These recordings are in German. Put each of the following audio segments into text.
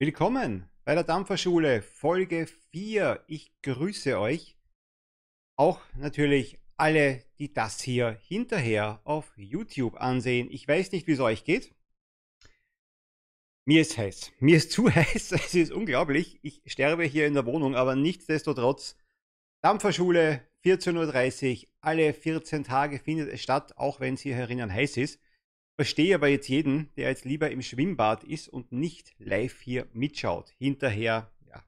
Willkommen bei der Dampferschule Folge 4. Ich grüße euch. Auch natürlich alle, die das hier hinterher auf YouTube ansehen. Ich weiß nicht, wie es euch geht. Mir ist heiß. Mir ist zu heiß. Es ist unglaublich. Ich sterbe hier in der Wohnung, aber nichtsdestotrotz. Dampferschule 14.30 Uhr. Alle 14 Tage findet es statt, auch wenn es hier herinnen heiß ist. Verstehe aber jetzt jeden, der jetzt lieber im Schwimmbad ist und nicht live hier mitschaut. Hinterher ja,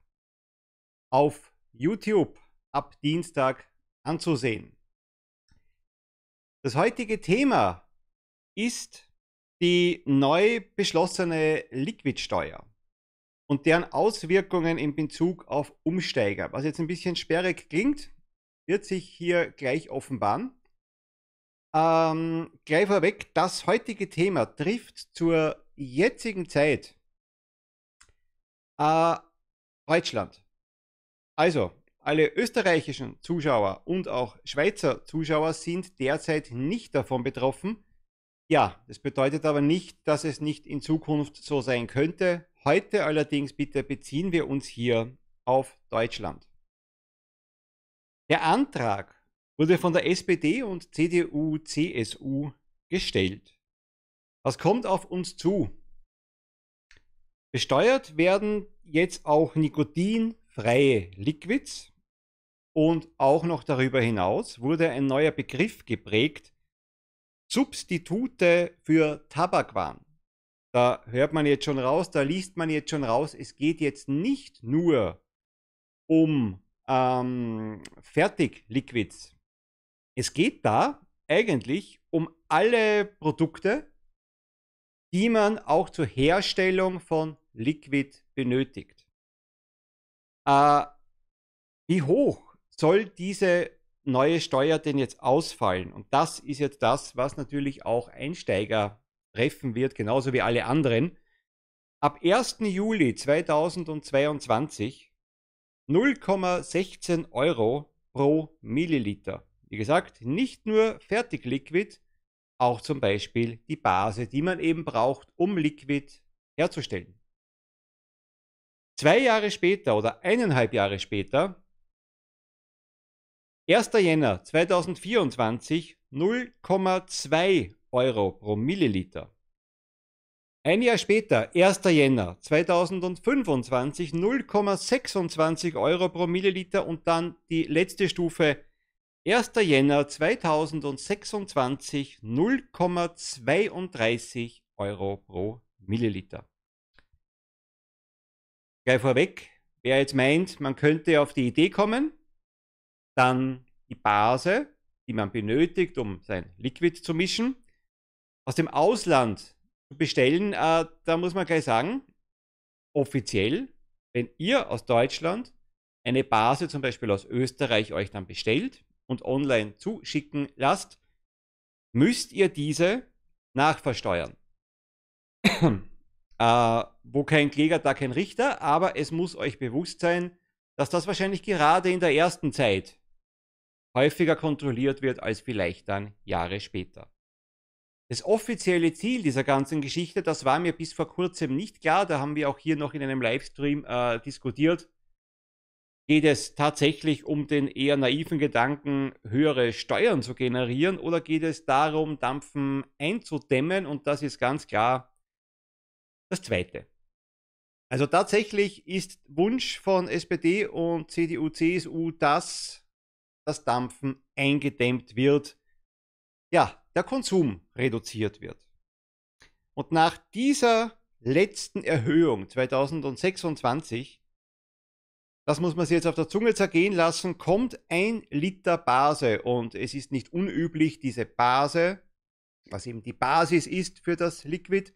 auf YouTube ab Dienstag anzusehen. Das heutige Thema ist die neu beschlossene Liquidsteuer und deren Auswirkungen in Bezug auf Umsteiger. Was jetzt ein bisschen sperrig klingt, wird sich hier gleich offenbaren. Ähm, gleich vorweg, das heutige Thema trifft zur jetzigen Zeit äh, Deutschland. Also, alle österreichischen Zuschauer und auch Schweizer Zuschauer sind derzeit nicht davon betroffen. Ja, das bedeutet aber nicht, dass es nicht in Zukunft so sein könnte. Heute allerdings bitte beziehen wir uns hier auf Deutschland. Der Antrag wurde von der SPD und CDU, CSU gestellt. Was kommt auf uns zu? Besteuert werden jetzt auch nikotinfreie Liquids und auch noch darüber hinaus wurde ein neuer Begriff geprägt, Substitute für Tabakwaren. Da hört man jetzt schon raus, da liest man jetzt schon raus, es geht jetzt nicht nur um ähm, Fertigliquids, es geht da eigentlich um alle Produkte, die man auch zur Herstellung von Liquid benötigt. Äh, wie hoch soll diese neue Steuer denn jetzt ausfallen? Und das ist jetzt das, was natürlich auch Einsteiger treffen wird, genauso wie alle anderen. Ab 1. Juli 2022 0,16 Euro pro Milliliter. Wie gesagt, nicht nur fertig Liquid, auch zum Beispiel die Base, die man eben braucht, um Liquid herzustellen. Zwei Jahre später oder eineinhalb Jahre später, 1. Jänner 2024, 0,2 Euro pro Milliliter. Ein Jahr später, 1. Jänner 2025, 0,26 Euro pro Milliliter und dann die letzte Stufe 1. Jänner 2026 0,32 Euro pro Milliliter. Gleich vorweg, wer jetzt meint, man könnte auf die Idee kommen, dann die Base, die man benötigt, um sein Liquid zu mischen, aus dem Ausland zu bestellen, äh, da muss man gleich sagen, offiziell, wenn ihr aus Deutschland eine Base zum Beispiel aus Österreich euch dann bestellt, und online zuschicken lasst, müsst ihr diese nachversteuern. äh, wo kein Kläger, da kein Richter, aber es muss euch bewusst sein, dass das wahrscheinlich gerade in der ersten Zeit häufiger kontrolliert wird als vielleicht dann Jahre später. Das offizielle Ziel dieser ganzen Geschichte, das war mir bis vor kurzem nicht klar, da haben wir auch hier noch in einem Livestream äh, diskutiert, Geht es tatsächlich um den eher naiven Gedanken, höhere Steuern zu generieren oder geht es darum, Dampfen einzudämmen? Und das ist ganz klar das Zweite. Also tatsächlich ist Wunsch von SPD und CDU, CSU, dass das Dampfen eingedämmt wird, ja, der Konsum reduziert wird. Und nach dieser letzten Erhöhung 2026 das muss man sich jetzt auf der Zunge zergehen lassen, kommt ein Liter Base. Und es ist nicht unüblich, diese Base, was eben die Basis ist für das Liquid,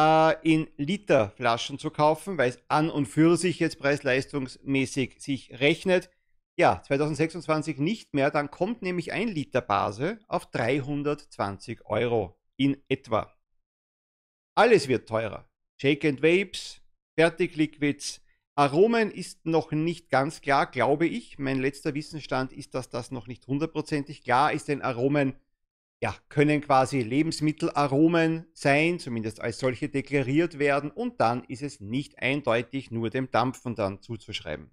äh, in Literflaschen zu kaufen, weil es an und für sich jetzt preis-leistungsmäßig sich rechnet. Ja, 2026 nicht mehr, dann kommt nämlich ein Liter Base auf 320 Euro in etwa. Alles wird teurer. Shake and Vapes, Fertigliquids, Aromen ist noch nicht ganz klar, glaube ich. Mein letzter Wissensstand ist, dass das noch nicht hundertprozentig klar ist, denn Aromen ja, können quasi Lebensmittelaromen sein, zumindest als solche deklariert werden und dann ist es nicht eindeutig nur dem Dampfen dann zuzuschreiben.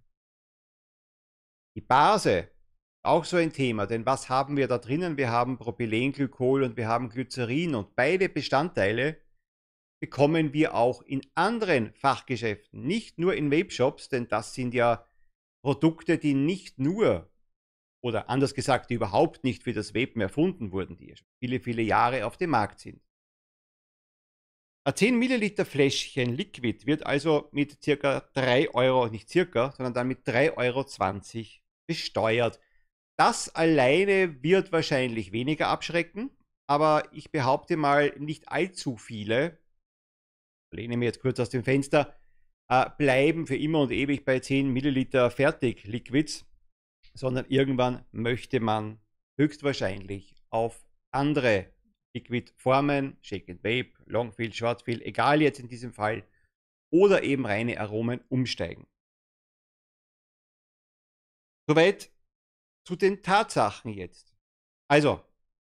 Die Base, auch so ein Thema, denn was haben wir da drinnen? Wir haben Propylenglykol und wir haben Glycerin und beide Bestandteile bekommen wir auch in anderen Fachgeschäften, nicht nur in Webshops, denn das sind ja Produkte, die nicht nur oder anders gesagt, die überhaupt nicht für das Web erfunden wurden, die schon viele, viele Jahre auf dem Markt sind. Ein 10 Milliliter Fläschchen Liquid wird also mit circa 3 Euro, nicht circa, sondern dann mit 3,20 Euro besteuert. Das alleine wird wahrscheinlich weniger abschrecken, aber ich behaupte mal, nicht allzu viele lehne mich jetzt kurz aus dem Fenster, äh, bleiben für immer und ewig bei 10 Milliliter fertig Liquids, sondern irgendwann möchte man höchstwahrscheinlich auf andere Liquidformen, Shake and Vape, Longfill, Shortfill, egal jetzt in diesem Fall, oder eben reine Aromen umsteigen. Soweit zu den Tatsachen jetzt. Also,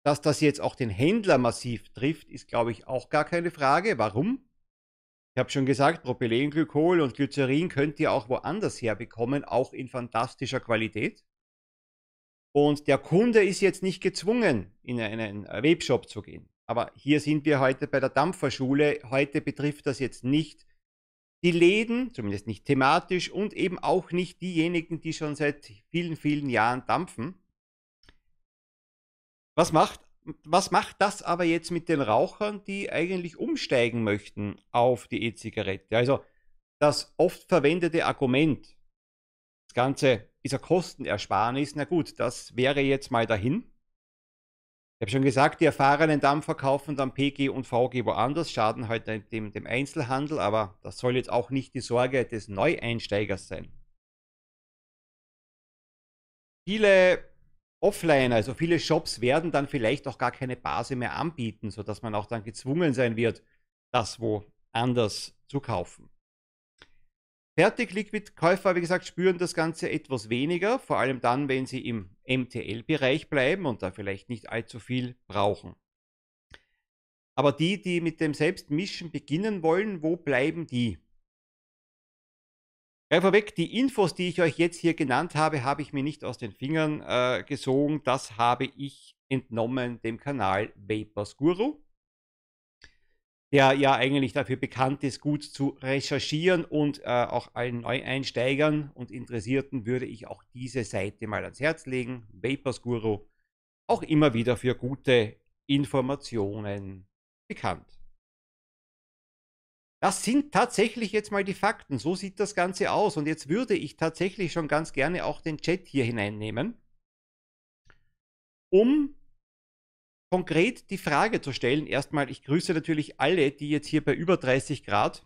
dass das jetzt auch den Händler massiv trifft, ist, glaube ich, auch gar keine Frage. Warum? Ich habe schon gesagt, Propylenglykol und Glycerin könnt ihr auch woanders herbekommen, auch in fantastischer Qualität. Und der Kunde ist jetzt nicht gezwungen, in einen Webshop zu gehen. Aber hier sind wir heute bei der Dampferschule. Heute betrifft das jetzt nicht die Läden, zumindest nicht thematisch, und eben auch nicht diejenigen, die schon seit vielen, vielen Jahren dampfen. Was macht was macht das aber jetzt mit den Rauchern, die eigentlich umsteigen möchten auf die E-Zigarette? Also das oft verwendete Argument, das Ganze ist ein Kostenersparnis, na gut, das wäre jetzt mal dahin. Ich habe schon gesagt, die erfahrenen Dampfer kaufen dann PG und VG woanders, schaden halt dem, dem Einzelhandel, aber das soll jetzt auch nicht die Sorge des Neueinsteigers sein. Viele offline. Also viele Shops werden dann vielleicht auch gar keine Base mehr anbieten, sodass man auch dann gezwungen sein wird, das wo anders zu kaufen. Fertig Liquid-Käufer, wie gesagt, spüren das Ganze etwas weniger, vor allem dann, wenn sie im MTL-Bereich bleiben und da vielleicht nicht allzu viel brauchen. Aber die, die mit dem Selbstmischen beginnen wollen, wo bleiben die? Ja, vorweg, die Infos, die ich euch jetzt hier genannt habe, habe ich mir nicht aus den Fingern äh, gesogen. Das habe ich entnommen dem Kanal Vapors Guru, der ja eigentlich dafür bekannt ist, gut zu recherchieren und äh, auch allen Neueinsteigern und Interessierten würde ich auch diese Seite mal ans Herz legen. Vapors Guru, auch immer wieder für gute Informationen bekannt. Das sind tatsächlich jetzt mal die Fakten. So sieht das Ganze aus. Und jetzt würde ich tatsächlich schon ganz gerne auch den Chat hier hineinnehmen, um konkret die Frage zu stellen. Erstmal, ich grüße natürlich alle, die jetzt hier bei über 30 Grad,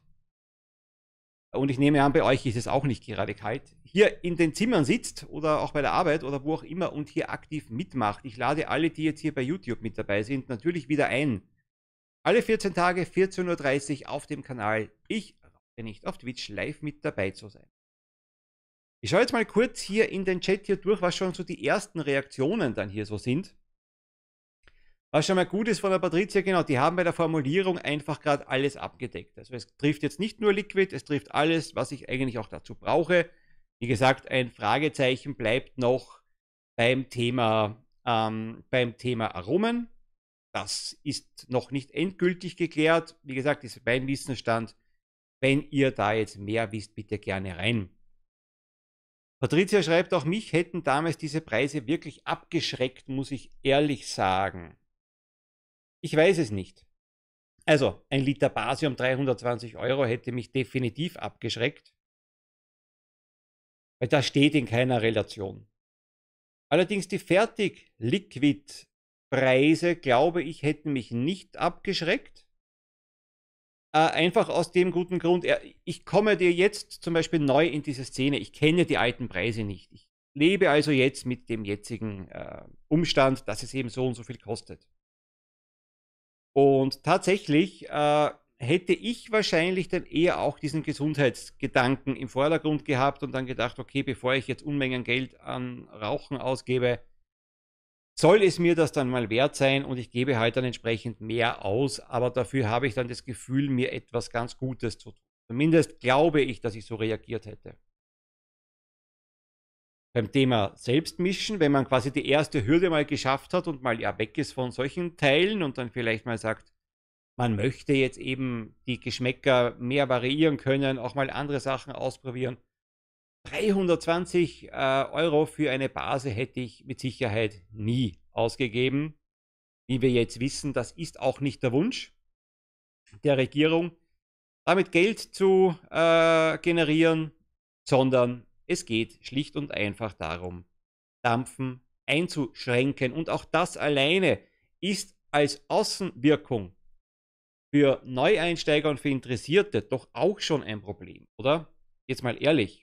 und ich nehme an, bei euch ist es auch nicht gerade kalt, hier in den Zimmern sitzt oder auch bei der Arbeit oder wo auch immer und hier aktiv mitmacht. Ich lade alle, die jetzt hier bei YouTube mit dabei sind, natürlich wieder ein alle 14 Tage 14.30 Uhr auf dem Kanal. Ich rate nicht auf Twitch live mit dabei zu sein. Ich schaue jetzt mal kurz hier in den Chat hier durch, was schon so die ersten Reaktionen dann hier so sind. Was schon mal gut ist von der Patricia, genau, die haben bei der Formulierung einfach gerade alles abgedeckt. Also es trifft jetzt nicht nur Liquid, es trifft alles, was ich eigentlich auch dazu brauche. Wie gesagt, ein Fragezeichen bleibt noch beim Thema, ähm, beim Thema Aromen. Das ist noch nicht endgültig geklärt. Wie gesagt, ist mein Wissensstand. Wenn ihr da jetzt mehr wisst, bitte gerne rein. Patricia schreibt, auch mich hätten damals diese Preise wirklich abgeschreckt, muss ich ehrlich sagen. Ich weiß es nicht. Also, ein Liter Basium 320 Euro hätte mich definitiv abgeschreckt, weil das steht in keiner Relation. Allerdings die Fertig Liquid Preise, glaube ich, hätten mich nicht abgeschreckt. Äh, einfach aus dem guten Grund, ich komme dir jetzt zum Beispiel neu in diese Szene. Ich kenne die alten Preise nicht. Ich lebe also jetzt mit dem jetzigen äh, Umstand, dass es eben so und so viel kostet. Und tatsächlich äh, hätte ich wahrscheinlich dann eher auch diesen Gesundheitsgedanken im Vordergrund gehabt und dann gedacht, okay, bevor ich jetzt Unmengen Geld an Rauchen ausgebe, soll es mir das dann mal wert sein und ich gebe halt dann entsprechend mehr aus, aber dafür habe ich dann das Gefühl, mir etwas ganz Gutes zu tun. Zumindest glaube ich, dass ich so reagiert hätte. Beim Thema Selbstmischen, wenn man quasi die erste Hürde mal geschafft hat und mal ja weg ist von solchen Teilen und dann vielleicht mal sagt, man möchte jetzt eben die Geschmäcker mehr variieren können, auch mal andere Sachen ausprobieren, 320 äh, Euro für eine Base hätte ich mit Sicherheit nie ausgegeben. Wie wir jetzt wissen, das ist auch nicht der Wunsch der Regierung, damit Geld zu äh, generieren, sondern es geht schlicht und einfach darum, Dampfen einzuschränken. Und auch das alleine ist als Außenwirkung für Neueinsteiger und für Interessierte doch auch schon ein Problem, oder? Jetzt mal ehrlich.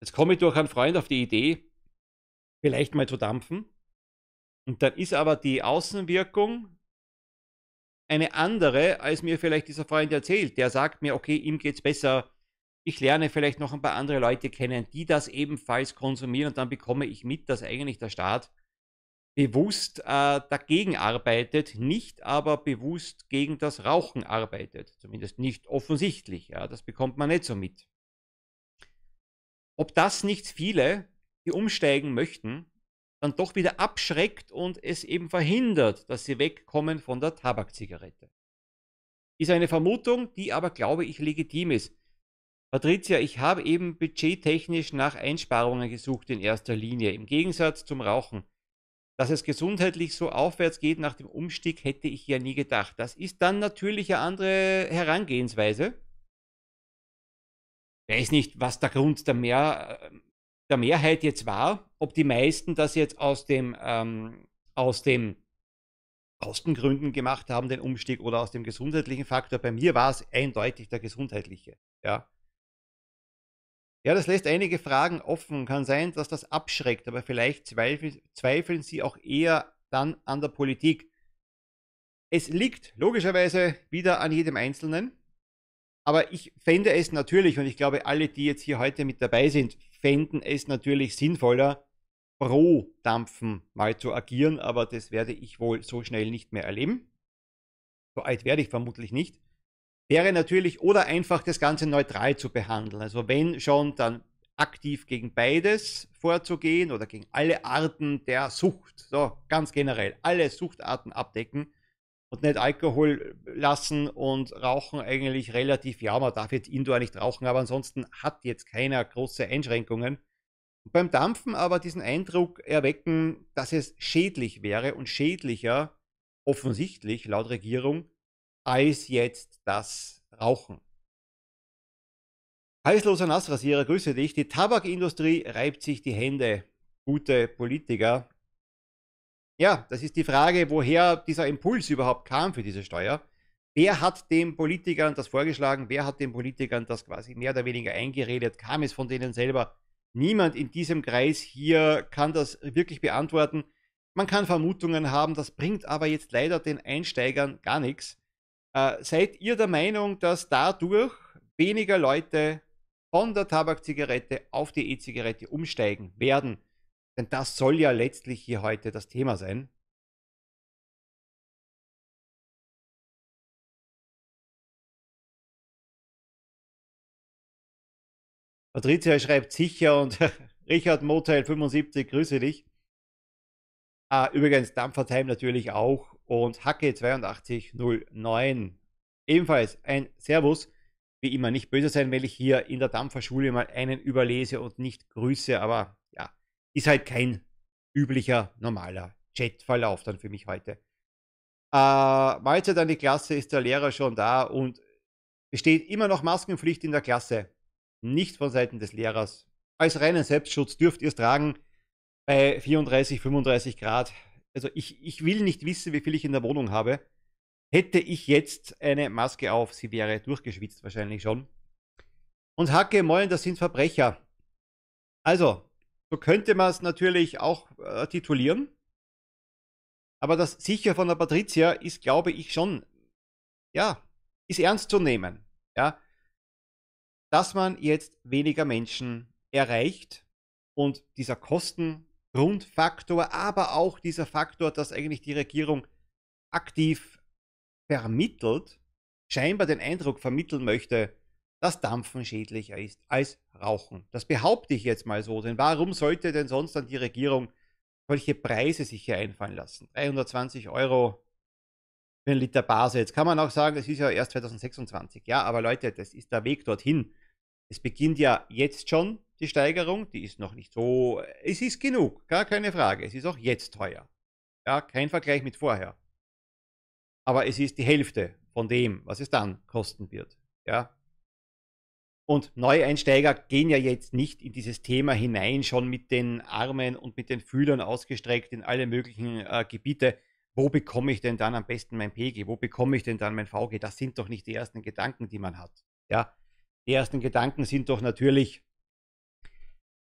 Jetzt komme ich durch einen Freund auf die Idee, vielleicht mal zu dampfen. Und dann ist aber die Außenwirkung eine andere, als mir vielleicht dieser Freund erzählt. Der sagt mir, okay, ihm geht es besser. Ich lerne vielleicht noch ein paar andere Leute kennen, die das ebenfalls konsumieren. Und dann bekomme ich mit, dass eigentlich der Staat bewusst äh, dagegen arbeitet, nicht aber bewusst gegen das Rauchen arbeitet. Zumindest nicht offensichtlich. Ja, das bekommt man nicht so mit ob das nicht viele, die umsteigen möchten, dann doch wieder abschreckt und es eben verhindert, dass sie wegkommen von der Tabakzigarette. Ist eine Vermutung, die aber, glaube ich, legitim ist. Patricia, ich habe eben budgettechnisch nach Einsparungen gesucht in erster Linie, im Gegensatz zum Rauchen. Dass es gesundheitlich so aufwärts geht nach dem Umstieg, hätte ich ja nie gedacht. Das ist dann natürlich eine andere Herangehensweise weiß nicht, was der Grund der, Mehr, äh, der Mehrheit jetzt war, ob die meisten das jetzt aus dem, ähm, aus dem Kostengründen gemacht haben, den Umstieg oder aus dem gesundheitlichen Faktor. Bei mir war es eindeutig der gesundheitliche. Ja. Ja, das lässt einige Fragen offen. Kann sein, dass das abschreckt, aber vielleicht zweifeln, zweifeln sie auch eher dann an der Politik. Es liegt logischerweise wieder an jedem Einzelnen. Aber ich fände es natürlich, und ich glaube, alle, die jetzt hier heute mit dabei sind, fänden es natürlich sinnvoller, pro Dampfen mal zu agieren, aber das werde ich wohl so schnell nicht mehr erleben. So alt werde ich vermutlich nicht. Wäre natürlich, oder einfach das Ganze neutral zu behandeln. Also wenn schon, dann aktiv gegen beides vorzugehen oder gegen alle Arten der Sucht. So, ganz generell, alle Suchtarten abdecken und nicht Alkohol äh, lassen und rauchen eigentlich relativ, ja, man darf jetzt indoor nicht rauchen, aber ansonsten hat jetzt keiner große Einschränkungen. Und beim Dampfen aber diesen Eindruck erwecken, dass es schädlich wäre und schädlicher, offensichtlich laut Regierung, als jetzt das Rauchen. Heißloser Nassrasierer, grüße dich. Die Tabakindustrie reibt sich die Hände. Gute Politiker ja, das ist die Frage, woher dieser Impuls überhaupt kam für diese Steuer. Wer hat den Politikern das vorgeschlagen? Wer hat den Politikern das quasi mehr oder weniger eingeredet? Kam es von denen selber? Niemand in diesem Kreis hier kann das wirklich beantworten. Man kann Vermutungen haben, das bringt aber jetzt leider den Einsteigern gar nichts. Äh, seid ihr der Meinung, dass dadurch weniger Leute von der Tabakzigarette auf die E-Zigarette umsteigen werden? Denn das soll ja letztlich hier heute das Thema sein. Patricia schreibt sicher und Richard Motel 75, grüße dich. Ah, übrigens Dampfertime natürlich auch und Hacke 8209. Ebenfalls ein Servus. Wie immer nicht böse sein, wenn ich hier in der Dampferschule mal einen überlese und nicht grüße, aber ist halt kein üblicher, normaler Chatverlauf dann für mich heute. Äh, Mahlzeit an die Klasse ist der Lehrer schon da und besteht immer noch Maskenpflicht in der Klasse. Nicht von Seiten des Lehrers. Als reinen Selbstschutz dürft ihr es tragen bei 34, 35 Grad. Also ich, ich will nicht wissen, wie viel ich in der Wohnung habe. Hätte ich jetzt eine Maske auf, sie wäre durchgeschwitzt wahrscheinlich schon. Und Hacke, Mollen, das sind Verbrecher. Also, so könnte man es natürlich auch äh, titulieren. Aber das Sicher von der Patricia ist, glaube ich, schon, ja, ist ernst zu nehmen. Ja, dass man jetzt weniger Menschen erreicht und dieser Kostengrundfaktor, aber auch dieser Faktor, dass eigentlich die Regierung aktiv vermittelt, scheinbar den Eindruck vermitteln möchte, dass Dampfen schädlicher ist als Rauchen. Das behaupte ich jetzt mal so, denn warum sollte denn sonst dann die Regierung solche Preise sich hier einfallen lassen? 320 Euro für einen Liter Base. Jetzt kann man auch sagen, das ist ja erst 2026. Ja, aber Leute, das ist der Weg dorthin. Es beginnt ja jetzt schon die Steigerung, die ist noch nicht so. Es ist genug, gar keine Frage. Es ist auch jetzt teuer. Ja, kein Vergleich mit vorher. Aber es ist die Hälfte von dem, was es dann kosten wird. Ja, und Neueinsteiger gehen ja jetzt nicht in dieses Thema hinein, schon mit den Armen und mit den Fühlern ausgestreckt in alle möglichen äh, Gebiete. Wo bekomme ich denn dann am besten mein PG? Wo bekomme ich denn dann mein VG? Das sind doch nicht die ersten Gedanken, die man hat. Ja, die ersten Gedanken sind doch natürlich,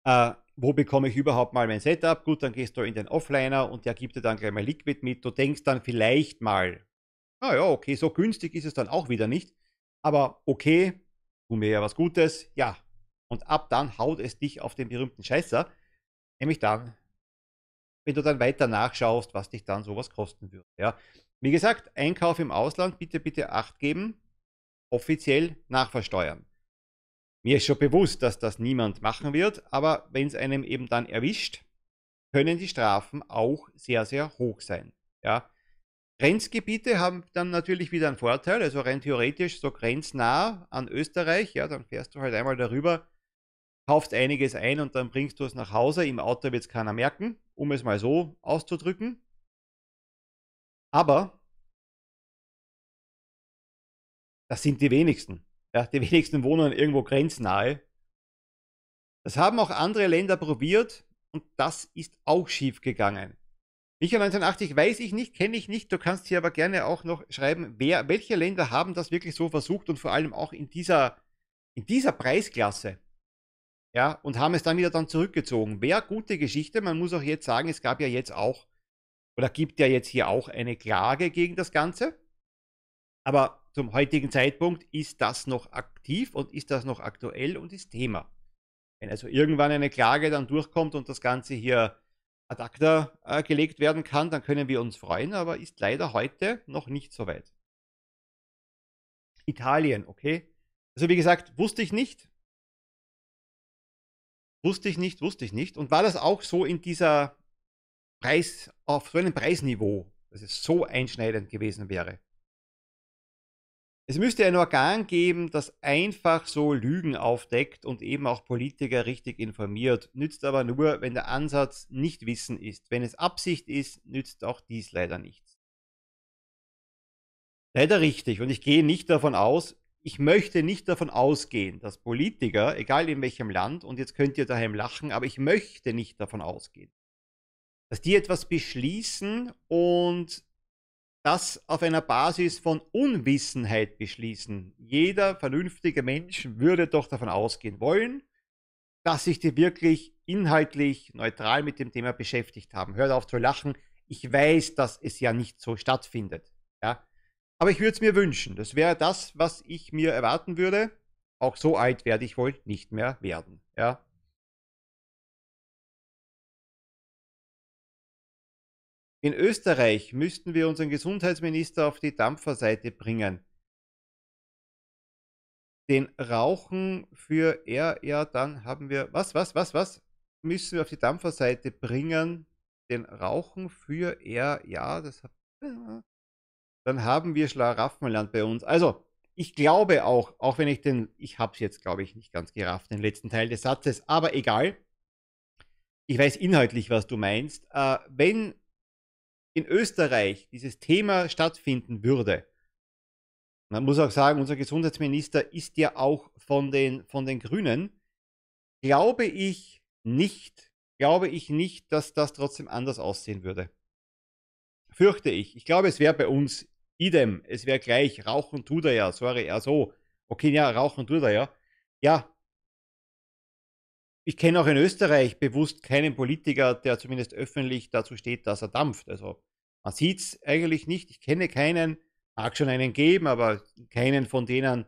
äh, wo bekomme ich überhaupt mal mein Setup? Gut, dann gehst du in den Offliner und der gibt dir dann gleich mal Liquid mit. Du denkst dann vielleicht mal, naja, okay, so günstig ist es dann auch wieder nicht. Aber okay, tu mir ja was Gutes, ja. Und ab dann haut es dich auf den berühmten Scheißer, nämlich dann, wenn du dann weiter nachschaust, was dich dann sowas kosten würde. Ja. Wie gesagt, Einkauf im Ausland, bitte, bitte Acht geben, offiziell nachversteuern. Mir ist schon bewusst, dass das niemand machen wird, aber wenn es einem eben dann erwischt, können die Strafen auch sehr, sehr hoch sein. Ja. Grenzgebiete haben dann natürlich wieder einen Vorteil, also rein theoretisch so grenznah an Österreich, ja, dann fährst du halt einmal darüber, kaufst einiges ein und dann bringst du es nach Hause. Im Auto wird es keiner merken, um es mal so auszudrücken. Aber das sind die wenigsten. Ja, die wenigsten wohnen irgendwo grenznahe. Das haben auch andere Länder probiert und das ist auch schief gegangen. Michael 1980 weiß ich nicht, kenne ich nicht. Du kannst hier aber gerne auch noch schreiben, wer, welche Länder haben das wirklich so versucht und vor allem auch in dieser, in dieser Preisklasse. Ja, und haben es dann wieder dann zurückgezogen. Wäre gute Geschichte. Man muss auch jetzt sagen, es gab ja jetzt auch, oder gibt ja jetzt hier auch eine Klage gegen das Ganze. Aber zum heutigen Zeitpunkt ist das noch aktiv und ist das noch aktuell und ist Thema. Wenn also irgendwann eine Klage dann durchkommt und das Ganze hier ad acta äh, gelegt werden kann, dann können wir uns freuen, aber ist leider heute noch nicht so weit. Italien, okay. Also wie gesagt, wusste ich nicht. Wusste ich nicht, wusste ich nicht. Und war das auch so in dieser Preis, auf so einem Preisniveau, dass es so einschneidend gewesen wäre? Es müsste ein Organ geben, das einfach so Lügen aufdeckt und eben auch Politiker richtig informiert. Nützt aber nur, wenn der Ansatz nicht Wissen ist. Wenn es Absicht ist, nützt auch dies leider nichts. Leider richtig. Und ich gehe nicht davon aus, ich möchte nicht davon ausgehen, dass Politiker, egal in welchem Land, und jetzt könnt ihr daheim lachen, aber ich möchte nicht davon ausgehen, dass die etwas beschließen und das auf einer Basis von Unwissenheit beschließen. Jeder vernünftige Mensch würde doch davon ausgehen wollen, dass sich die wirklich inhaltlich neutral mit dem Thema beschäftigt haben. Hört auf zu lachen. Ich weiß, dass es ja nicht so stattfindet. Ja? Aber ich würde es mir wünschen. Das wäre das, was ich mir erwarten würde. Auch so alt werde ich wohl nicht mehr werden. Ja? In Österreich müssten wir unseren Gesundheitsminister auf die Dampferseite bringen. Den Rauchen für er, ja, dann haben wir, was, was, was, was, müssen wir auf die Dampferseite bringen. Den Rauchen für er, ja, das hat, dann haben wir Schlaraffenland bei uns. Also, ich glaube auch, auch wenn ich den, ich habe es jetzt, glaube ich, nicht ganz gerafft, den letzten Teil des Satzes, aber egal. Ich weiß inhaltlich, was du meinst. Äh, wenn in Österreich dieses Thema stattfinden würde, man muss auch sagen, unser Gesundheitsminister ist ja auch von den, von den Grünen, glaube ich nicht, glaube ich nicht, dass das trotzdem anders aussehen würde. Fürchte ich. Ich glaube, es wäre bei uns idem. Es wäre gleich, rauchen tut er ja, sorry, ja so. Okay, ja, rauchen tut er ja. Ja, ich kenne auch in Österreich bewusst keinen Politiker, der zumindest öffentlich dazu steht, dass er dampft. Also man sieht es eigentlich nicht. Ich kenne keinen, mag schon einen geben, aber keinen von denen,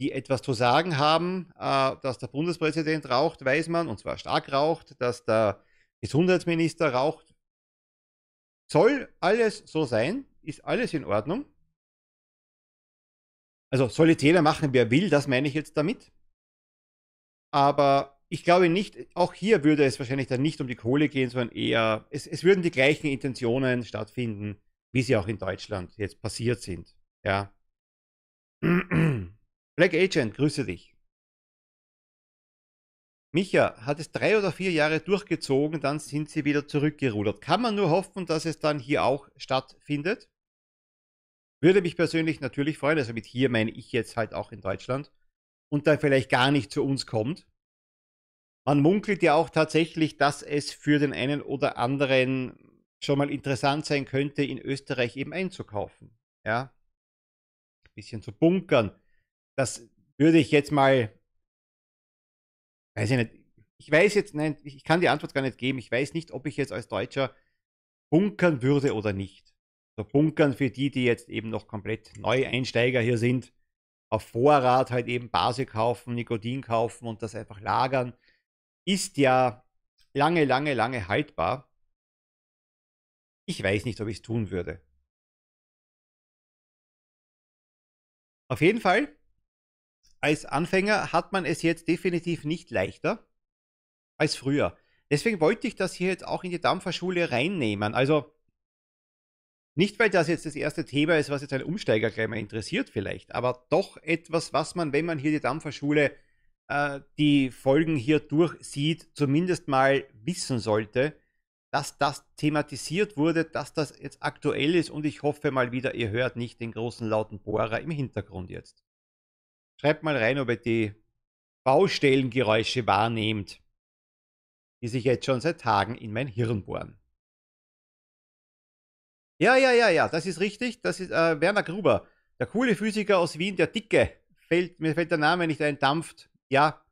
die etwas zu sagen haben, äh, dass der Bundespräsident raucht, weiß man, und zwar stark raucht, dass der Gesundheitsminister raucht. Soll alles so sein? Ist alles in Ordnung? Also soll jetzt jeder machen, wer will, das meine ich jetzt damit. Aber ich glaube nicht, auch hier würde es wahrscheinlich dann nicht um die Kohle gehen, sondern eher, es, es würden die gleichen Intentionen stattfinden, wie sie auch in Deutschland jetzt passiert sind. Ja. Black Agent, grüße dich. Micha, hat es drei oder vier Jahre durchgezogen, dann sind sie wieder zurückgerudert. Kann man nur hoffen, dass es dann hier auch stattfindet? Würde mich persönlich natürlich freuen, also mit hier meine ich jetzt halt auch in Deutschland und dann vielleicht gar nicht zu uns kommt. Man munkelt ja auch tatsächlich, dass es für den einen oder anderen schon mal interessant sein könnte, in Österreich eben einzukaufen. Ja, ein bisschen zu bunkern. Das würde ich jetzt mal, weiß ich nicht, ich weiß jetzt, nein, ich kann die Antwort gar nicht geben. Ich weiß nicht, ob ich jetzt als Deutscher bunkern würde oder nicht. So also bunkern für die, die jetzt eben noch komplett Neueinsteiger hier sind, auf Vorrat halt eben Base kaufen, Nikotin kaufen und das einfach lagern ist ja lange, lange, lange haltbar. Ich weiß nicht, ob ich es tun würde. Auf jeden Fall, als Anfänger hat man es jetzt definitiv nicht leichter als früher. Deswegen wollte ich das hier jetzt auch in die Dampferschule reinnehmen. Also nicht, weil das jetzt das erste Thema ist, was jetzt einen Umsteiger gleich mal interessiert vielleicht, aber doch etwas, was man, wenn man hier die Dampferschule äh, die Folgen hier durchsieht, zumindest mal wissen sollte, dass das thematisiert wurde, dass das jetzt aktuell ist und ich hoffe mal wieder, ihr hört nicht den großen lauten Bohrer im Hintergrund jetzt. Schreibt mal rein, ob ihr die Baustellengeräusche wahrnehmt, die sich jetzt schon seit Tagen in mein Hirn bohren. Ja, ja, ja, ja, das ist richtig. Das ist äh, Werner Gruber, der coole Physiker aus Wien, der Dicke. Fällt, mir fällt der Name nicht ein, dampft ja,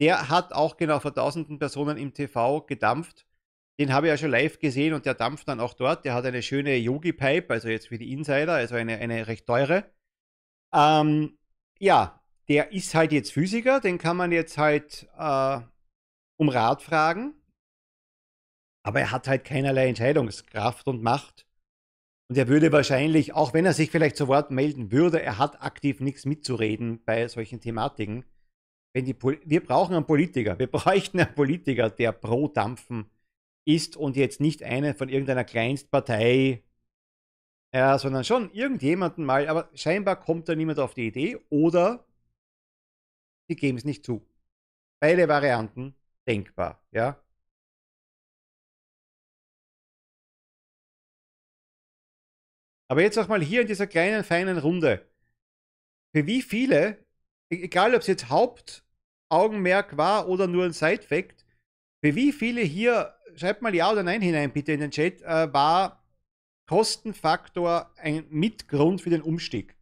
der hat auch genau vor tausenden Personen im TV gedampft. Den habe ich ja schon live gesehen und der dampft dann auch dort. Der hat eine schöne Yogi-Pipe, also jetzt für die Insider, also eine, eine recht teure. Ähm, ja, der ist halt jetzt Physiker, den kann man jetzt halt äh, um Rat fragen. Aber er hat halt keinerlei Entscheidungskraft und Macht. Und er würde wahrscheinlich, auch wenn er sich vielleicht zu Wort melden würde, er hat aktiv nichts mitzureden bei solchen Thematiken. Wenn die Pol wir brauchen einen Politiker. Wir bräuchten einen Politiker, der pro Dampfen ist und jetzt nicht einer von irgendeiner Kleinstpartei, ja, sondern schon irgendjemanden mal. Aber scheinbar kommt da niemand auf die Idee oder sie geben es nicht zu. Beide Varianten denkbar, ja. Aber jetzt auch mal hier in dieser kleinen, feinen Runde. Für wie viele E-, egal ob es jetzt Hauptaugenmerk war oder nur ein Side-Fact, für wie viele hier, schreibt mal Ja oder Nein hinein bitte in den Chat, äh, war Kostenfaktor ein Mitgrund für den Umstieg?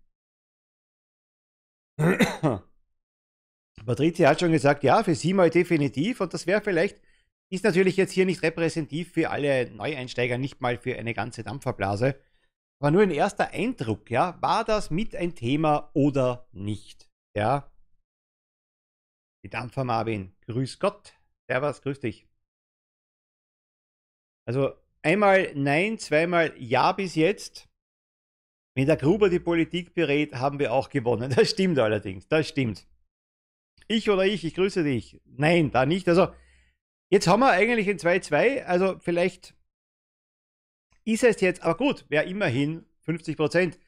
Patricia hat schon gesagt, ja, für sie mal definitiv und das wäre vielleicht, ist natürlich jetzt hier nicht repräsentativ für alle Neueinsteiger, nicht mal für eine ganze Dampferblase. war nur ein erster Eindruck, ja, war das mit ein Thema oder nicht? Ja. Die Dampfer Marvin. Grüß Gott. Servus, grüß dich. Also einmal Nein, zweimal Ja bis jetzt. Wenn der Gruber die Politik berät, haben wir auch gewonnen. Das stimmt allerdings. Das stimmt. Ich oder ich, ich grüße dich. Nein, da nicht. Also jetzt haben wir eigentlich ein 2-2. Also vielleicht ist es jetzt, aber gut, wäre immerhin 50 Prozent.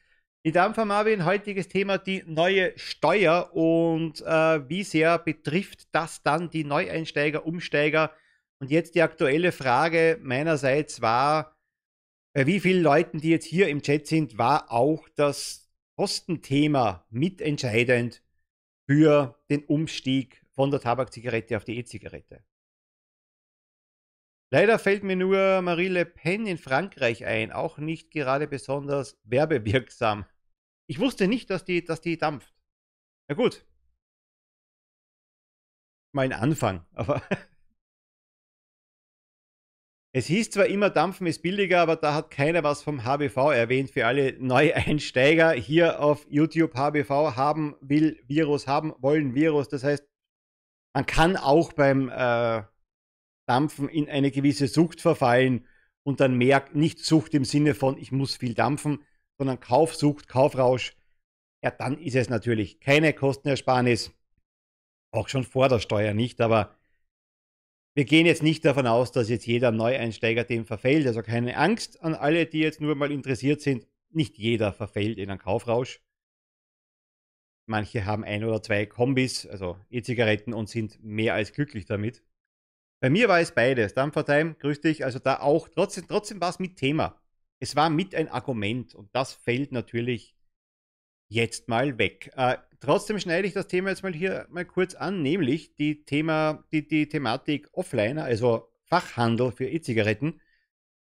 Meine Damen von Marvin, heutiges Thema die neue Steuer und äh, wie sehr betrifft das dann die Neueinsteiger, Umsteiger? Und jetzt die aktuelle Frage meinerseits war, bei wie vielen Leuten, die jetzt hier im Chat sind, war auch das Kostenthema mitentscheidend für den Umstieg von der Tabakzigarette auf die E-Zigarette? Leider fällt mir nur Marie Le Pen in Frankreich ein, auch nicht gerade besonders werbewirksam. Ich wusste nicht, dass die, dass die dampft. Na gut. Mein Anfang, aber. es hieß zwar immer, Dampfen ist billiger, aber da hat keiner was vom HBV erwähnt. Für alle Neueinsteiger hier auf YouTube HBV haben will Virus, haben wollen Virus. Das heißt, man kann auch beim äh, Dampfen in eine gewisse Sucht verfallen und dann merkt, nicht Sucht im Sinne von, ich muss viel dampfen, sondern Kauf sucht, Kaufrausch, ja, dann ist es natürlich keine Kostenersparnis, auch schon vor der Steuer nicht, aber wir gehen jetzt nicht davon aus, dass jetzt jeder Neueinsteiger dem verfällt, also keine Angst an alle, die jetzt nur mal interessiert sind, nicht jeder verfällt in einen Kaufrausch. Manche haben ein oder zwei Kombis, also E-Zigaretten und sind mehr als glücklich damit. Bei mir war es beides. Dampfertime, grüß dich. Also da auch, trotzdem, trotzdem war es mit Thema. Es war mit ein Argument und das fällt natürlich jetzt mal weg. Äh, trotzdem schneide ich das Thema jetzt mal hier mal kurz an, nämlich die, Thema, die, die Thematik Offliner, also Fachhandel für E-Zigaretten.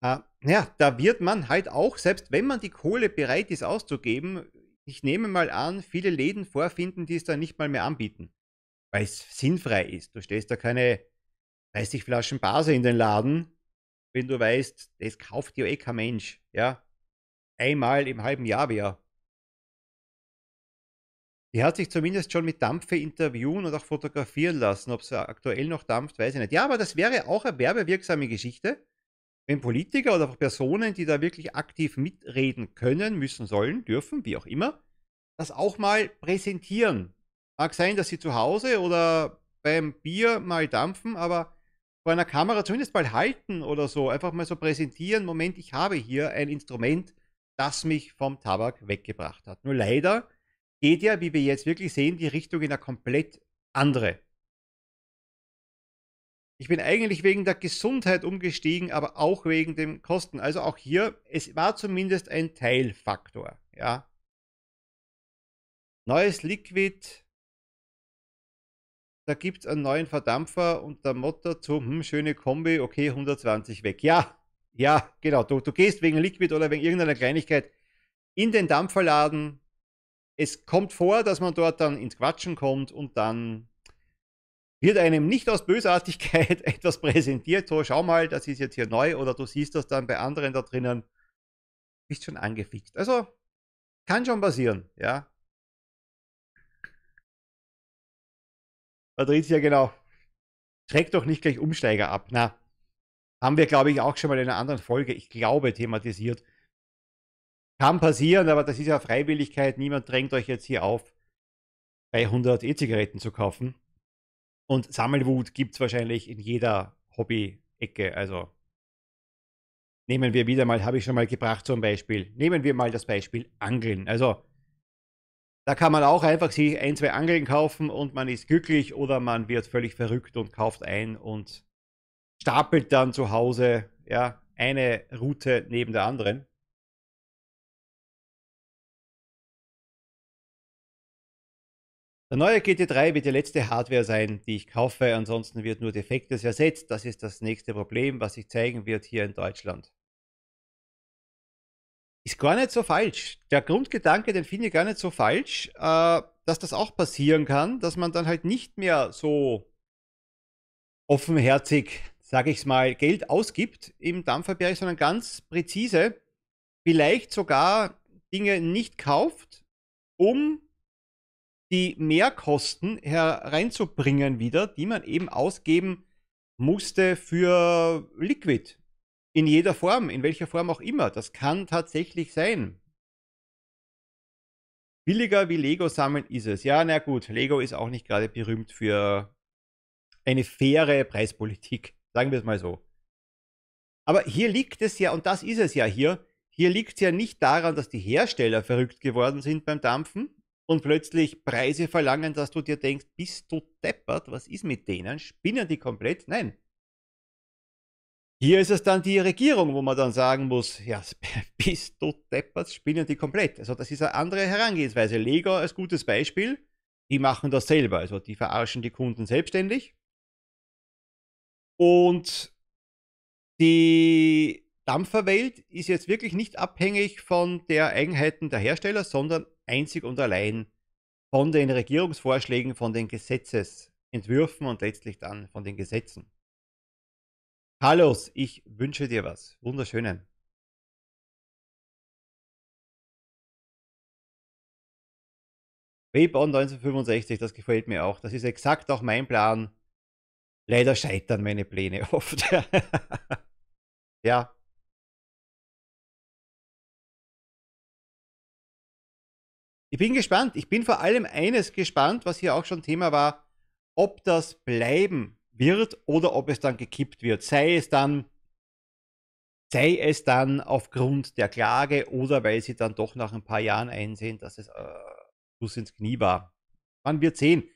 Äh, ja, da wird man halt auch, selbst wenn man die Kohle bereit ist auszugeben, ich nehme mal an, viele Läden vorfinden, die es dann nicht mal mehr anbieten, weil es sinnfrei ist. Du stellst da keine 30 Flaschen Base in den Laden, wenn du weißt, das kauft ja eh kein Mensch, ja. Einmal im halben Jahr wäre. Die hat sich zumindest schon mit Dampfe interviewen und auch fotografieren lassen. Ob sie aktuell noch dampft, weiß ich nicht. Ja, aber das wäre auch eine werbewirksame Geschichte. Wenn Politiker oder auch Personen, die da wirklich aktiv mitreden können, müssen, sollen, dürfen, wie auch immer, das auch mal präsentieren. Mag sein, dass sie zu Hause oder beim Bier mal dampfen, aber vor einer Kamera zumindest mal halten oder so. Einfach mal so präsentieren, Moment, ich habe hier ein Instrument, das mich vom Tabak weggebracht hat. Nur leider geht ja, wie wir jetzt wirklich sehen, die Richtung in eine komplett andere. Ich bin eigentlich wegen der Gesundheit umgestiegen, aber auch wegen den Kosten. Also auch hier, es war zumindest ein Teilfaktor. Ja. Neues Liquid, da gibt es einen neuen Verdampfer und der Mod zu, hm, schöne Kombi, okay, 120 weg. Ja, ja, genau. Du, du gehst wegen Liquid oder wegen irgendeiner Kleinigkeit in den Dampferladen. Es kommt vor, dass man dort dann ins Quatschen kommt und dann wird einem nicht aus Bösartigkeit etwas präsentiert. So, schau mal, das ist jetzt hier neu oder du siehst das dann bei anderen da drinnen. Bist schon angefickt. Also, kann schon passieren, ja. Da dreht sich ja genau. Schreckt doch nicht gleich Umsteiger ab. Na, haben wir, glaube ich, auch schon mal in einer anderen Folge, ich glaube, thematisiert. Kann passieren, aber das ist ja Freiwilligkeit. Niemand drängt euch jetzt hier auf, 300 E-Zigaretten zu kaufen. Und Sammelwut gibt es wahrscheinlich in jeder Hobby-Ecke. Also nehmen wir wieder mal, habe ich schon mal gebracht zum Beispiel, nehmen wir mal das Beispiel Angeln. Also da kann man auch einfach sich ein, zwei Angeln kaufen und man ist glücklich oder man wird völlig verrückt und kauft ein und stapelt dann zu Hause ja, eine Route neben der anderen. Der neue GT3 wird die letzte Hardware sein, die ich kaufe, ansonsten wird nur defektes ersetzt. Das ist das nächste Problem, was sich zeigen wird hier in Deutschland ist gar nicht so falsch. Der Grundgedanke, den finde ich gar nicht so falsch, äh, dass das auch passieren kann, dass man dann halt nicht mehr so offenherzig, sage ich es mal, Geld ausgibt im Dampferbereich, sondern ganz präzise vielleicht sogar Dinge nicht kauft, um die Mehrkosten hereinzubringen wieder, die man eben ausgeben musste für Liquid, in jeder Form, in welcher Form auch immer. Das kann tatsächlich sein. Billiger wie Lego sammeln ist es. Ja, na gut, Lego ist auch nicht gerade berühmt für eine faire Preispolitik. Sagen wir es mal so. Aber hier liegt es ja, und das ist es ja hier, hier liegt es ja nicht daran, dass die Hersteller verrückt geworden sind beim Dampfen und plötzlich Preise verlangen, dass du dir denkst, bist du deppert, was ist mit denen? Spinnen die komplett? Nein. Hier ist es dann die Regierung, wo man dann sagen muss, ja, bist du deppert, spinnen die komplett. Also das ist eine andere Herangehensweise. Lego als gutes Beispiel, die machen das selber. Also die verarschen die Kunden selbstständig. Und die Dampferwelt ist jetzt wirklich nicht abhängig von der Eigenheiten der Hersteller, sondern einzig und allein von den Regierungsvorschlägen, von den Gesetzesentwürfen und letztlich dann von den Gesetzen. Carlos, ich wünsche dir was. Wunderschönen. Webon 1965, das gefällt mir auch. Das ist exakt auch mein Plan. Leider scheitern meine Pläne oft. ja. Ich bin gespannt. Ich bin vor allem eines gespannt, was hier auch schon Thema war, ob das Bleiben wird oder ob es dann gekippt wird. Sei es dann, sei es dann aufgrund der Klage oder weil sie dann doch nach ein paar Jahren einsehen, dass es äh, Schuss ins Knie war. Man wird sehen.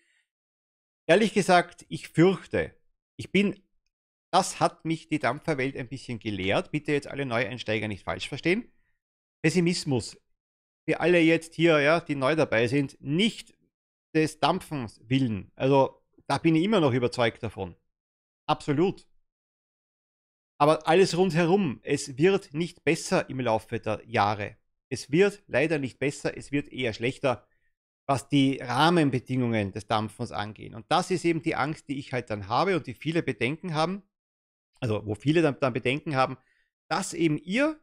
Ehrlich gesagt, ich fürchte, ich bin, das hat mich die Dampferwelt ein bisschen gelehrt. Bitte jetzt alle Neueinsteiger nicht falsch verstehen. Pessimismus. wir alle jetzt hier, ja, die neu dabei sind, nicht des Dampfens willen. Also da bin ich immer noch überzeugt davon. Absolut. Aber alles rundherum, es wird nicht besser im Laufe der Jahre. Es wird leider nicht besser, es wird eher schlechter, was die Rahmenbedingungen des Dampfens angeht. Und das ist eben die Angst, die ich halt dann habe und die viele Bedenken haben, also wo viele dann, dann Bedenken haben, dass eben ihr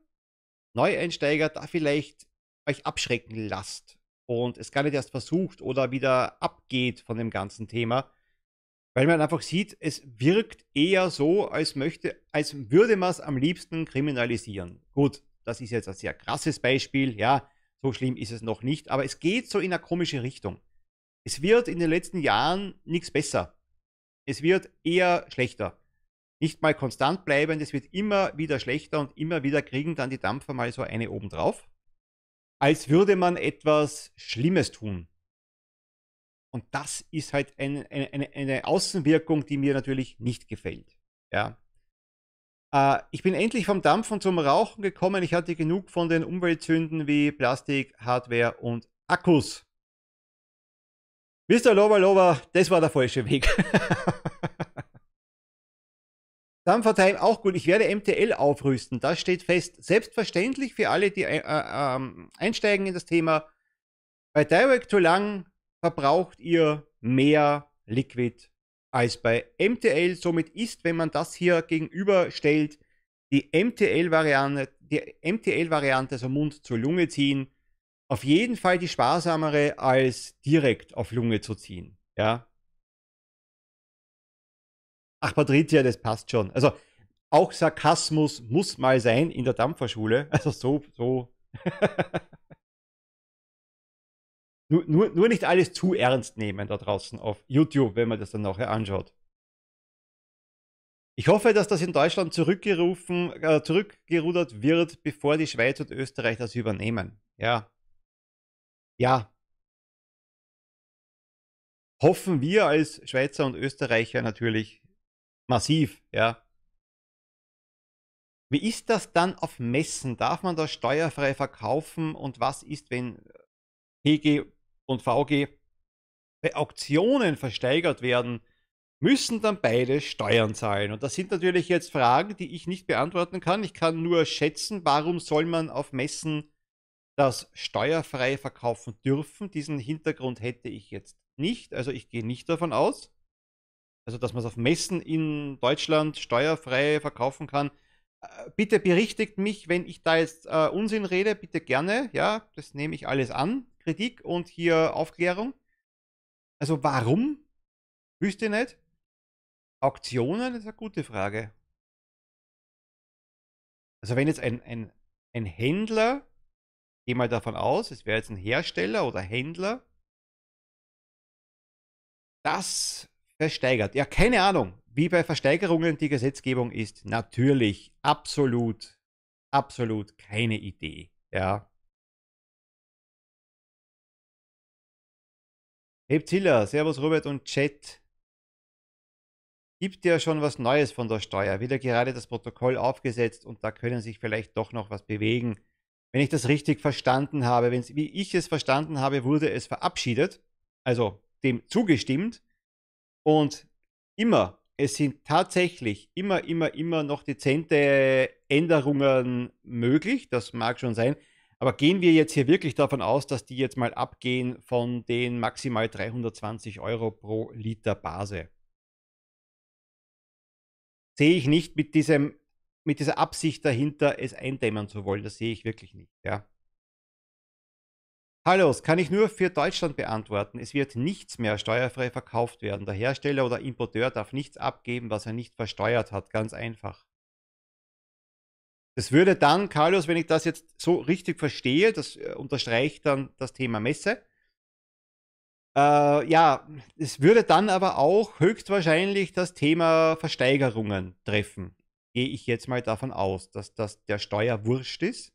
Neueinsteiger da vielleicht euch abschrecken lasst und es gar nicht erst versucht oder wieder abgeht von dem ganzen Thema weil man einfach sieht, es wirkt eher so, als möchte, als würde man es am liebsten kriminalisieren. Gut, das ist jetzt ein sehr krasses Beispiel, ja, so schlimm ist es noch nicht, aber es geht so in eine komische Richtung. Es wird in den letzten Jahren nichts besser. Es wird eher schlechter. Nicht mal konstant bleiben, es wird immer wieder schlechter und immer wieder kriegen dann die Dampfer mal so eine obendrauf. Als würde man etwas Schlimmes tun. Und das ist halt eine, eine, eine Außenwirkung, die mir natürlich nicht gefällt. Ja. Äh, ich bin endlich vom Dampfen zum Rauchen gekommen. Ich hatte genug von den Umweltzünden wie Plastik, Hardware und Akkus. Mr. Lover Lover, das war der falsche Weg. Dampfertime auch gut. Ich werde MTL aufrüsten. Das steht fest. Selbstverständlich für alle, die äh, äh, ähm, einsteigen in das Thema. Bei Direct to Lang verbraucht ihr mehr Liquid als bei MTL. Somit ist, wenn man das hier gegenüberstellt, die MTL-Variante, die MTL-Variante, also Mund zur Lunge ziehen, auf jeden Fall die sparsamere als direkt auf Lunge zu ziehen. Ja. Ach, Patricia, das passt schon. Also auch Sarkasmus muss mal sein in der Dampferschule. Also so, so. Nur, nur, nur nicht alles zu ernst nehmen da draußen auf YouTube, wenn man das dann nachher anschaut. Ich hoffe, dass das in Deutschland zurückgerufen, äh, zurückgerudert wird, bevor die Schweiz und Österreich das übernehmen. Ja. Ja. Hoffen wir als Schweizer und Österreicher natürlich massiv, ja. Wie ist das dann auf Messen? Darf man das steuerfrei verkaufen? Und was ist, wenn PG und VG bei Auktionen versteigert werden, müssen dann beide Steuern zahlen. Und das sind natürlich jetzt Fragen, die ich nicht beantworten kann. Ich kann nur schätzen, warum soll man auf Messen das steuerfrei verkaufen dürfen. Diesen Hintergrund hätte ich jetzt nicht. Also ich gehe nicht davon aus. Also dass man es auf Messen in Deutschland steuerfrei verkaufen kann. Äh, bitte berichtigt mich, wenn ich da jetzt äh, Unsinn rede, bitte gerne. Ja, das nehme ich alles an. Kritik und hier Aufklärung. Also warum? Wüsste ich nicht. Auktionen ist eine gute Frage. Also wenn jetzt ein, ein, ein Händler, gehe mal davon aus, es wäre jetzt ein Hersteller oder Händler, das versteigert. Ja, keine Ahnung, wie bei Versteigerungen die Gesetzgebung ist. Natürlich, absolut, absolut keine Idee. Ja. Reptilia, Servus Robert und Chat. Gibt ja schon was Neues von der Steuer. Wieder gerade das Protokoll aufgesetzt und da können sich vielleicht doch noch was bewegen. Wenn ich das richtig verstanden habe, wenn's, wie ich es verstanden habe, wurde es verabschiedet, also dem zugestimmt. Und immer, es sind tatsächlich immer, immer, immer noch dezente Änderungen möglich. Das mag schon sein. Aber gehen wir jetzt hier wirklich davon aus, dass die jetzt mal abgehen von den maximal 320 Euro pro Liter Base? Sehe ich nicht mit, diesem, mit dieser Absicht dahinter, es eindämmen zu wollen. Das sehe ich wirklich nicht. Ja. Hallo, das kann ich nur für Deutschland beantworten. Es wird nichts mehr steuerfrei verkauft werden. Der Hersteller oder Importeur darf nichts abgeben, was er nicht versteuert hat. Ganz einfach. Das würde dann, Carlos, wenn ich das jetzt so richtig verstehe, das äh, unterstreicht dann das Thema Messe. Äh, ja, es würde dann aber auch höchstwahrscheinlich das Thema Versteigerungen treffen. Gehe ich jetzt mal davon aus, dass das der Steuer wurscht ist.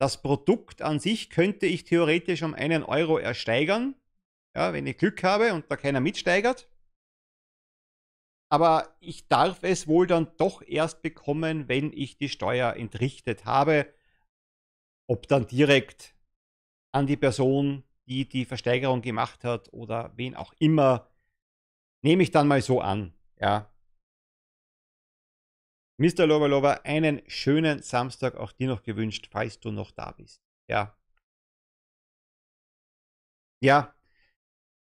Das Produkt an sich könnte ich theoretisch um einen Euro ersteigern, ja, wenn ich Glück habe und da keiner mitsteigert aber ich darf es wohl dann doch erst bekommen, wenn ich die Steuer entrichtet habe. Ob dann direkt an die Person, die die Versteigerung gemacht hat oder wen auch immer, nehme ich dann mal so an. Ja. Mr. Lovalova, einen schönen Samstag auch dir noch gewünscht, falls du noch da bist. Ja. Ja,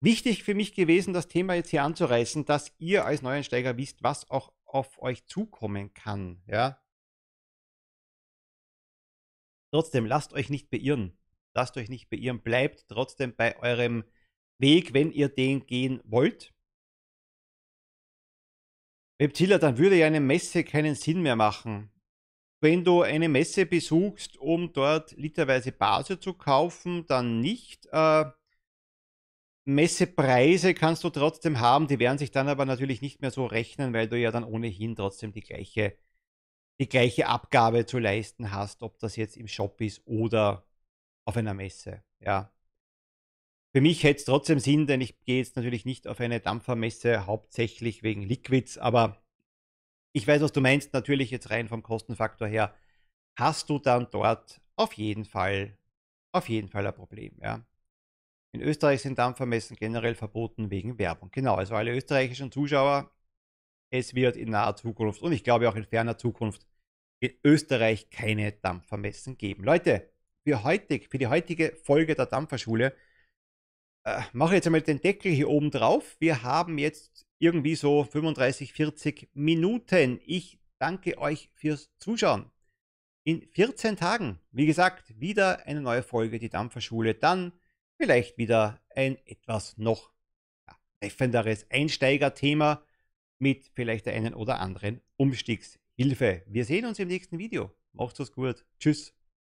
wichtig für mich gewesen, das Thema jetzt hier anzureißen, dass ihr als Neuensteiger wisst, was auch auf euch zukommen kann. Ja? Trotzdem, lasst euch nicht beirren. Lasst euch nicht beirren. Bleibt trotzdem bei eurem Weg, wenn ihr den gehen wollt. Webzilla, dann würde ja eine Messe keinen Sinn mehr machen. Wenn du eine Messe besuchst, um dort literweise Base zu kaufen, dann nicht. Äh, Messepreise kannst du trotzdem haben, die werden sich dann aber natürlich nicht mehr so rechnen, weil du ja dann ohnehin trotzdem die gleiche, die gleiche Abgabe zu leisten hast, ob das jetzt im Shop ist oder auf einer Messe. Ja. Für mich hätte es trotzdem Sinn, denn ich gehe jetzt natürlich nicht auf eine Dampfermesse, hauptsächlich wegen Liquids, aber ich weiß, was du meinst, natürlich jetzt rein vom Kostenfaktor her, hast du dann dort auf jeden Fall, auf jeden Fall ein Problem, ja. In Österreich sind Dampfermessen generell verboten wegen Werbung. Genau, also alle österreichischen Zuschauer, es wird in naher Zukunft und ich glaube auch in ferner Zukunft in Österreich keine Dampfermessen geben. Leute, für, heutig, für die heutige Folge der Dampferschule äh, mache ich jetzt einmal den Deckel hier oben drauf. Wir haben jetzt irgendwie so 35, 40 Minuten. Ich danke euch fürs Zuschauen. In 14 Tagen, wie gesagt, wieder eine neue Folge, die Dampferschule. Dann vielleicht wieder ein etwas noch treffenderes Einsteigerthema mit vielleicht der einen oder anderen Umstiegshilfe. Wir sehen uns im nächsten Video. Macht's es gut. Tschüss.